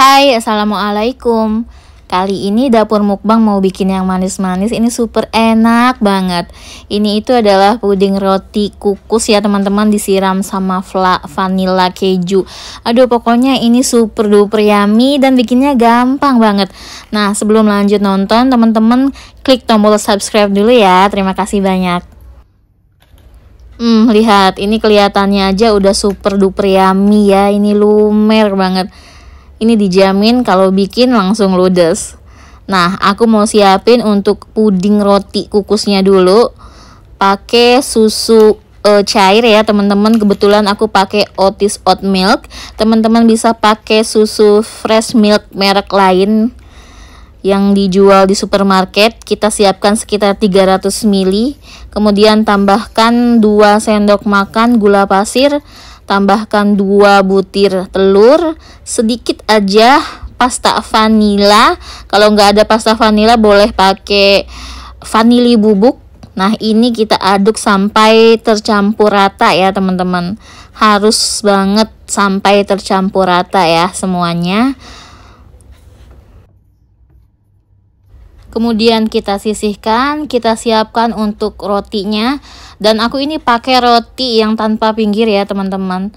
Hai, Assalamualaikum Kali ini dapur mukbang mau bikin yang manis-manis Ini super enak banget Ini itu adalah puding roti kukus ya teman-teman Disiram sama fla, vanilla keju Aduh pokoknya ini super duper yummy Dan bikinnya gampang banget Nah sebelum lanjut nonton teman-teman Klik tombol subscribe dulu ya Terima kasih banyak Hmm, lihat, ini kelihatannya aja udah super duper yummy ya. Ini lumer banget. Ini dijamin kalau bikin langsung ludes. Nah, aku mau siapin untuk puding roti kukusnya dulu. Pakai susu uh, cair ya teman-teman kebetulan aku pakai Otis oat milk teman-teman bisa pakai susu fresh milk merek lain yang dijual di supermarket kita siapkan sekitar 300 ml kemudian tambahkan 2 sendok makan gula pasir tambahkan 2 butir telur, sedikit aja pasta vanila. Kalau nggak ada pasta vanila boleh pakai vanili bubuk. Nah, ini kita aduk sampai tercampur rata ya, teman-teman. Harus banget sampai tercampur rata ya semuanya. Kemudian kita sisihkan, kita siapkan untuk rotinya. Dan aku ini pakai roti yang tanpa pinggir ya teman-teman.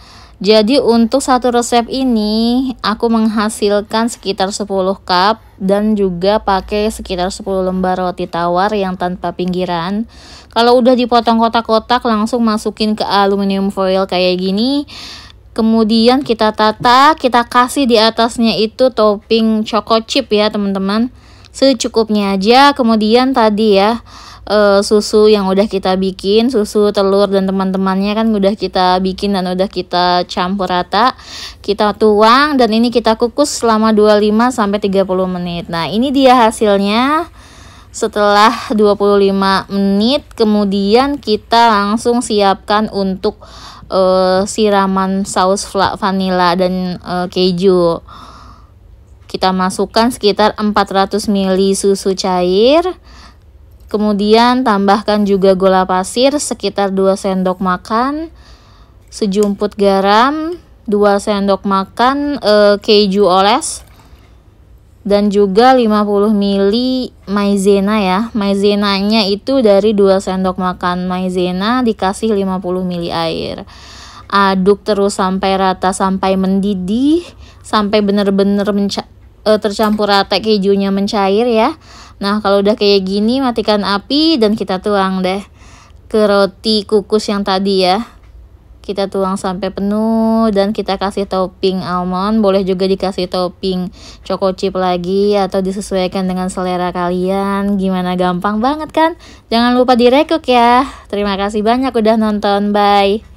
Jadi untuk satu resep ini aku menghasilkan sekitar 10 cup dan juga pakai sekitar 10 lembar roti tawar yang tanpa pinggiran. Kalau udah dipotong kotak-kotak langsung masukin ke aluminium foil kayak gini. Kemudian kita tata, kita kasih di atasnya itu topping choco chip ya teman-teman secukupnya aja. Kemudian tadi ya e, susu yang udah kita bikin, susu telur dan teman-temannya kan udah kita bikin dan udah kita campur rata. Kita tuang dan ini kita kukus selama 25 sampai 30 menit. Nah, ini dia hasilnya. Setelah 25 menit kemudian kita langsung siapkan untuk uh, siraman saus vanila dan uh, keju. Kita masukkan sekitar 400 ml susu cair. Kemudian tambahkan juga gula pasir sekitar 2 sendok makan, sejumput garam, 2 sendok makan e, keju oles dan juga 50 ml maizena ya. Maizenanya itu dari 2 sendok makan maizena dikasih 50 ml air. Aduk terus sampai rata sampai mendidih, sampai benar-benar uh, tercampur rata kejunya mencair ya. Nah, kalau udah kayak gini matikan api dan kita tuang deh ke roti kukus yang tadi ya. Kita tuang sampai penuh dan kita kasih topping almond, boleh juga dikasih topping choco chip lagi atau disesuaikan dengan selera kalian. Gimana gampang banget kan? Jangan lupa direkuk ya. Terima kasih banyak udah nonton. Bye.